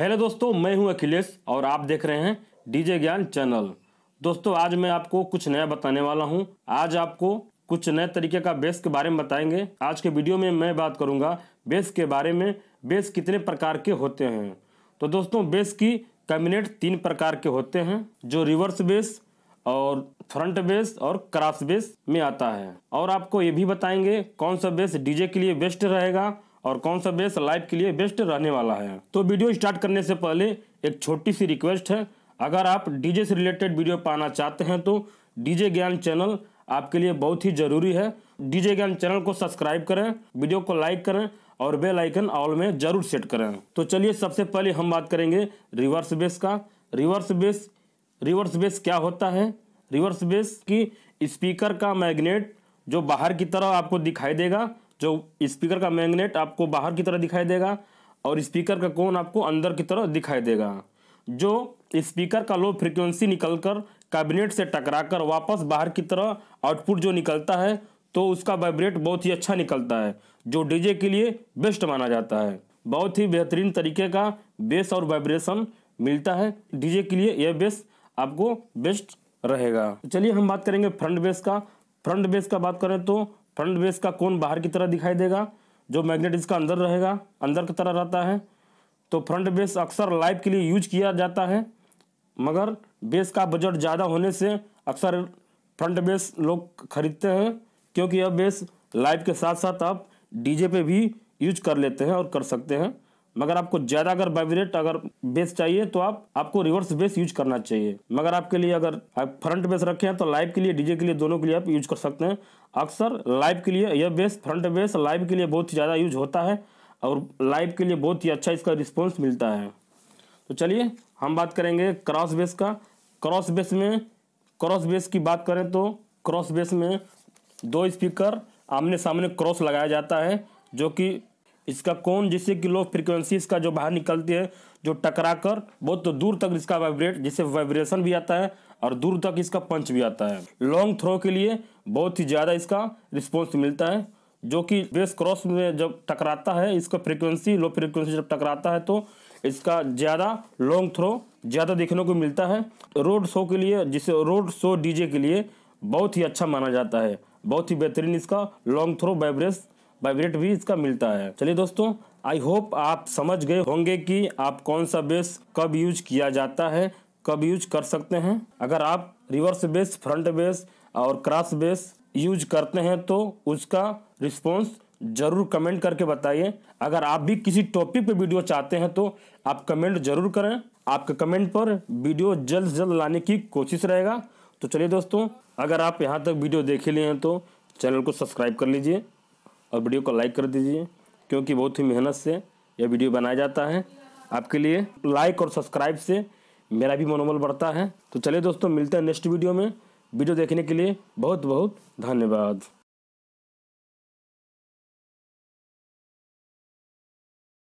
hello दोस्तों मैं हूं अखिलेश और आप देख रहे हैं डीजे ज्ञान चैनल दोस्तों आज मैं आपको कुछ नया बताने वाला हूं आज आपको कुछ नए तरीके का बेस के बारे में बताएंगे आज के वीडियो में मैं बात करूंगा बेस के बारे में बेस कितने प्रकार के होते हैं तो दोस्तों बेस की कैबिनेट तीन प्रकार के होते हैं जो रिवर्स बेस और फ्रंट बेस और क्रॉस बेस में आता है और आपको ये भी बताएंगे कौन सा बेस डीजे के लिए बेस्ट रहेगा और कौन सा बेस लाइफ के लिए बेस्ट रहने वाला है तो वीडियो स्टार्ट करने से पहले एक छोटी सी रिक्वेस्ट है अगर आप डीजे से रिलेटेड वीडियो पाना चाहते हैं तो डीजे ज्ञान चैनल आपके लिए बहुत ही जरूरी है डीजे ज्ञान चैनल को सब्सक्राइब करें वीडियो को लाइक करें और बेल आइकन ऑल में जरूर सेट करें तो चलिए सबसे पहले हम बात करेंगे रिवर्स बेस का रिवर्स बेस रिवर्स बेस क्या होता है रिवर्स बेस की स्पीकर का मैग्नेट जो बाहर की तरह आपको दिखाई देगा जो स्पीकर का मैग्नेट आपको बाहर की तरह दिखाई देगा और स्पीकर का कोन आपको अंदर की तरह दिखाई देगा जो स्पीकर का लो फ्रिक्वेंसी निकलकर कैबिनेट से टकराकर वापस बाहर की तरह आउटपुट जो निकलता है तो उसका वाइब्रेट बहुत ही अच्छा निकलता है जो डीजे के लिए बेस्ट माना जाता है बहुत ही बेहतरीन तरीके का बेस और वाइब्रेशन मिलता है डीजे के लिए यह बेस आपको बेस्ट रहेगा चलिए हम बात करेंगे फ्रंट बेस का फ्रंट बेस का बात करें तो फ्रंट बेस का कौन बाहर की तरह दिखाई देगा जो मैग्नेट इसका अंदर रहेगा अंदर की तरह रहता है तो फ्रंट बेस अक्सर लाइव के लिए यूज किया जाता है मगर बेस का बजट ज़्यादा होने से अक्सर फ्रंट बेस लोग खरीदते हैं क्योंकि यह बेस लाइव के साथ साथ आप डीजे पे भी यूज कर लेते हैं और कर सकते हैं मगर आपको ज़्यादा अगर वाइब्रेट अगर बेस चाहिए तो आप आपको रिवर्स बेस यूज करना चाहिए मगर आपके लिए अगर आप फ्रंट बेस रखे हैं तो लाइव के लिए डीजे के लिए दोनों के लिए आप यूज कर सकते हैं अक्सर लाइव के लिए यह बेस फ्रंट बेस लाइव के लिए बहुत ही ज़्यादा यूज होता है और लाइव के लिए बहुत ही अच्छा इसका रिस्पॉन्स मिलता है तो चलिए हम बात करेंगे क्रॉस बेस का क्रॉस बेस में क्रॉस बेस की बात करें तो क्रॉस बेस में दो स्पीकर आमने सामने क्रॉस लगाया जाता है जो कि इसका कौन जिससे कि लो फ्रिक्वेंसी इसका जो बाहर निकलती है जो टकरा कर बहुत तो दूर तक इसका वाइब्रेट जिससे वाइब्रेशन भी आता है और दूर तक इसका पंच भी आता है लॉन्ग थ्रो के लिए बहुत ही ज़्यादा इसका रिस्पॉन्स मिलता है जो कि बेस क्रॉस में जब टकराता है इसका फ्रिक्वेंसी लो फ्रिक्वेंसी जब टकराता है तो इसका ज़्यादा लॉन्ग थ्रो ज़्यादा देखने को मिलता है रोड शो के लिए जिसे रोड शो डीजे के लिए बहुत ही अच्छा माना जाता है बहुत ही बेहतरीन इसका लॉन्ग थ्रो वाइब्रेस वाइब्रेट भी इसका मिलता है चलिए दोस्तों आई होप आप समझ गए होंगे कि आप कौन सा बेस कब यूज किया जाता है कब यूज कर सकते हैं अगर आप रिवर्स बेस फ्रंट बेस और क्रॉस बेस यूज करते हैं तो उसका रिस्पॉन्स जरूर कमेंट करके बताइए अगर आप भी किसी टॉपिक पे वीडियो चाहते हैं तो आप कमेंट जरूर करें आपके कमेंट पर वीडियो जल्द जल्द लाने की कोशिश रहेगा तो चलिए दोस्तों अगर आप यहाँ तक वीडियो देखे लिए हैं तो चैनल को सब्सक्राइब कर लीजिए और वीडियो को लाइक कर दीजिए क्योंकि बहुत ही मेहनत से यह वीडियो बनाया जाता है आपके लिए लाइक और सब्सक्राइब से मेरा भी मनोबल बढ़ता है तो चलिए दोस्तों मिलते हैं नेक्स्ट वीडियो में वीडियो देखने के लिए बहुत बहुत धन्यवाद